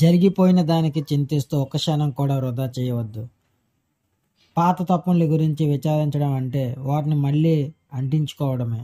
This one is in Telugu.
జరిగిపోయిన దానికి చింతిస్తూ ఒక క్షణం కూడా వృధా చేయవద్దు పాత తప్పుల గురించి విచారించడం అంటే వాటిని మళ్ళీ అంటించుకోవడమే